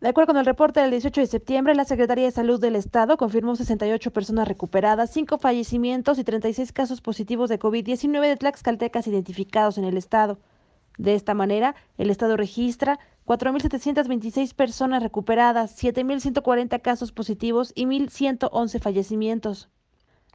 De acuerdo con el reporte del 18 de septiembre, la Secretaría de Salud del Estado confirmó 68 personas recuperadas, 5 fallecimientos y 36 casos positivos de COVID-19 de tlaxcaltecas identificados en el Estado. De esta manera, el Estado registra 4.726 personas recuperadas, 7.140 casos positivos y 1.111 fallecimientos.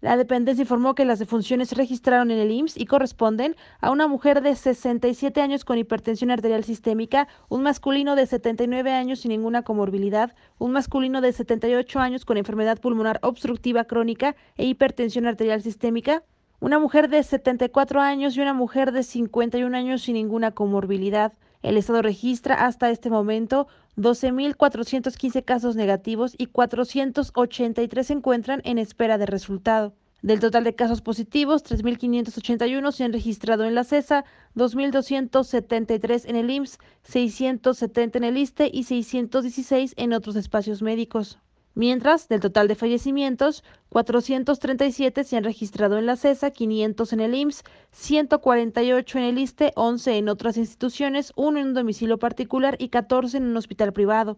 La dependencia informó que las defunciones se registraron en el IMSS y corresponden a una mujer de 67 años con hipertensión arterial sistémica, un masculino de 79 años sin ninguna comorbilidad, un masculino de 78 años con enfermedad pulmonar obstructiva crónica e hipertensión arterial sistémica, una mujer de 74 años y una mujer de 51 años sin ninguna comorbilidad. El Estado registra hasta este momento 12.415 casos negativos y 483 se encuentran en espera de resultado. Del total de casos positivos, 3.581 se han registrado en la CESA, e 2.273 en el IMSS, 670 en el ISTE y 616 en otros espacios médicos. Mientras, del total de fallecimientos, 437 se han registrado en la CESA, 500 en el IMSS, 148 en el ISTE, 11 en otras instituciones, 1 en un domicilio particular y 14 en un hospital privado.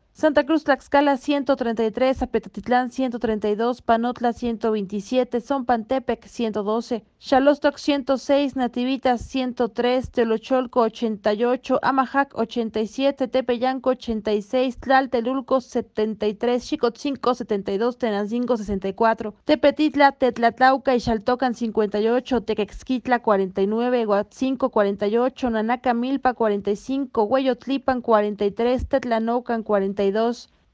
Santa Cruz Tlaxcala 133, Apetatitlán 132, Panotla 127, Zompantepec 112, Chalostoc 106, Nativitas 103, Telocholco 88, Amajac 87, Tepeyanco 86, Tlaltelulco 73, Chicotzinco 72, Tenancingo 64, Tepetitla, Tetlatlauca y Xaltocan 58, Tequexquitla 49, Huatzinco 48, Nanaca Milpa 45, Hueyotlipan 43, Tetlanocan 42,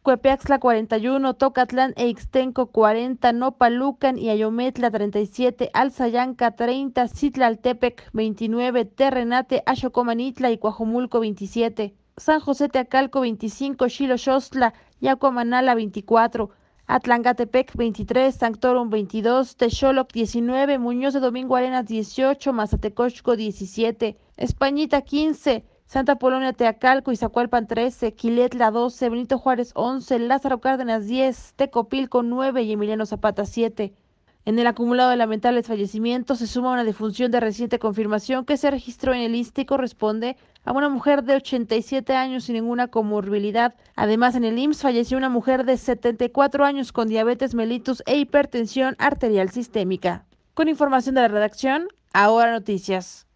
Cuepeaxla 41, Tocatlán e Ixtenco 40, Nopalucan y Ayometla 37, Alzayanca 30, Citlaltepec 29, Terrenate, Axocomanitla y Cuajomulco 27, San José Teacalco 25, Xiloxostla y Acuamanala 24, Atlangatepec 23, Sanctorum 22, Texoloc 19, Muñoz de Domingo Arenas 18, Mazatecochco 17, Españita 15, Santa Polonia, Teacalco, Izacualpan 13, Quiletla 12, Benito Juárez 11, Lázaro Cárdenas 10, Tecopilco 9 y Emiliano Zapata 7. En el acumulado de lamentables fallecimientos se suma una defunción de reciente confirmación que se registró en el ISTE y corresponde a una mujer de 87 años sin ninguna comorbilidad. Además, en el IMSS falleció una mujer de 74 años con diabetes mellitus e hipertensión arterial sistémica. Con información de la redacción, ahora noticias.